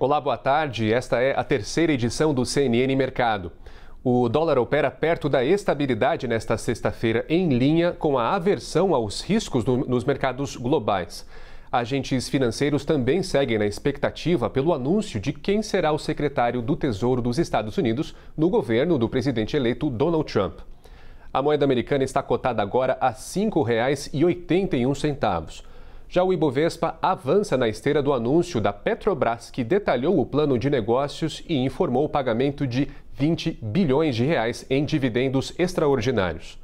Olá, boa tarde. Esta é a terceira edição do CNN Mercado. O dólar opera perto da estabilidade nesta sexta-feira, em linha com a aversão aos riscos nos mercados globais. Agentes financeiros também seguem na expectativa pelo anúncio de quem será o secretário do Tesouro dos Estados Unidos no governo do presidente eleito Donald Trump. A moeda americana está cotada agora a R$ 5,81. Já o Ibovespa avança na esteira do anúncio da Petrobras, que detalhou o plano de negócios e informou o pagamento de 20 bilhões de reais em dividendos extraordinários.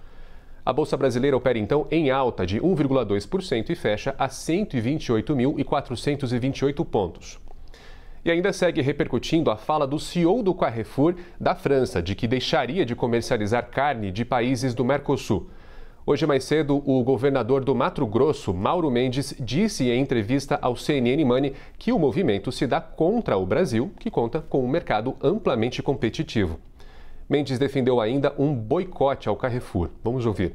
A Bolsa Brasileira opera então em alta de 1,2% e fecha a 128.428 pontos. E ainda segue repercutindo a fala do CEO do Carrefour da França de que deixaria de comercializar carne de países do Mercosul. Hoje mais cedo, o governador do Mato Grosso, Mauro Mendes, disse em entrevista ao CNN Money que o movimento se dá contra o Brasil, que conta com um mercado amplamente competitivo. Mendes defendeu ainda um boicote ao Carrefour. Vamos ouvir.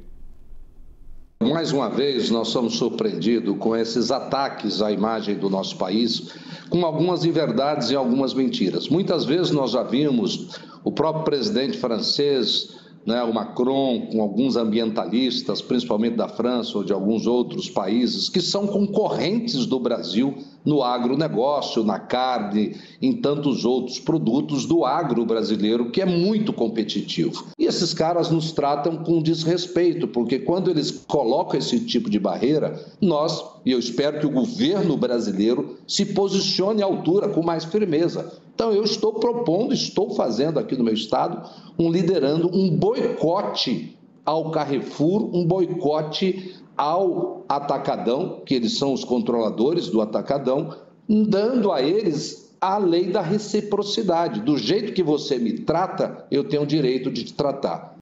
Mais uma vez, nós somos surpreendidos com esses ataques à imagem do nosso país, com algumas inverdades e algumas mentiras. Muitas vezes nós já vimos o próprio presidente francês né, o Macron, com alguns ambientalistas, principalmente da França ou de alguns outros países, que são concorrentes do Brasil no agronegócio, na carne, em tantos outros produtos do agro brasileiro, que é muito competitivo. E esses caras nos tratam com desrespeito, porque quando eles colocam esse tipo de barreira, nós, e eu espero que o governo brasileiro se posicione à altura com mais firmeza. Então, eu estou propondo, estou fazendo aqui no meu estado, um liderando um boicote ao Carrefour, um boicote ao Atacadão, que eles são os controladores do Atacadão, dando a eles a lei da reciprocidade. Do jeito que você me trata, eu tenho o direito de te tratar.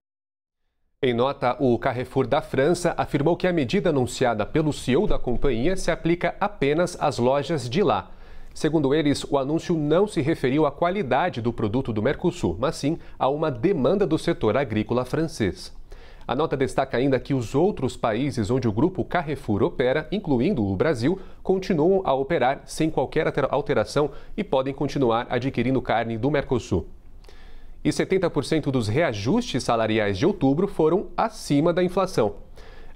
Em nota, o Carrefour da França afirmou que a medida anunciada pelo CEO da companhia se aplica apenas às lojas de lá. Segundo eles, o anúncio não se referiu à qualidade do produto do Mercosul, mas sim a uma demanda do setor agrícola francês. A nota destaca ainda que os outros países onde o grupo Carrefour opera, incluindo o Brasil, continuam a operar sem qualquer alteração e podem continuar adquirindo carne do Mercosul. E 70% dos reajustes salariais de outubro foram acima da inflação.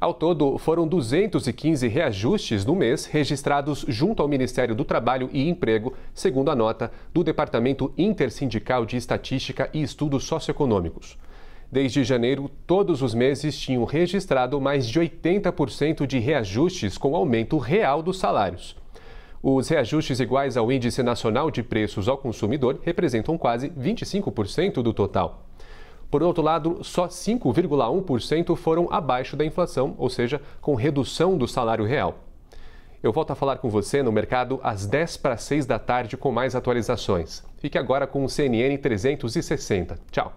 Ao todo, foram 215 reajustes no mês registrados junto ao Ministério do Trabalho e Emprego, segundo a nota do Departamento Intersindical de Estatística e Estudos Socioeconômicos. Desde janeiro, todos os meses tinham registrado mais de 80% de reajustes com aumento real dos salários. Os reajustes iguais ao Índice Nacional de Preços ao Consumidor representam quase 25% do total. Por outro lado, só 5,1% foram abaixo da inflação, ou seja, com redução do salário real. Eu volto a falar com você no mercado às 10 para 6 da tarde com mais atualizações. Fique agora com o CNN 360. Tchau.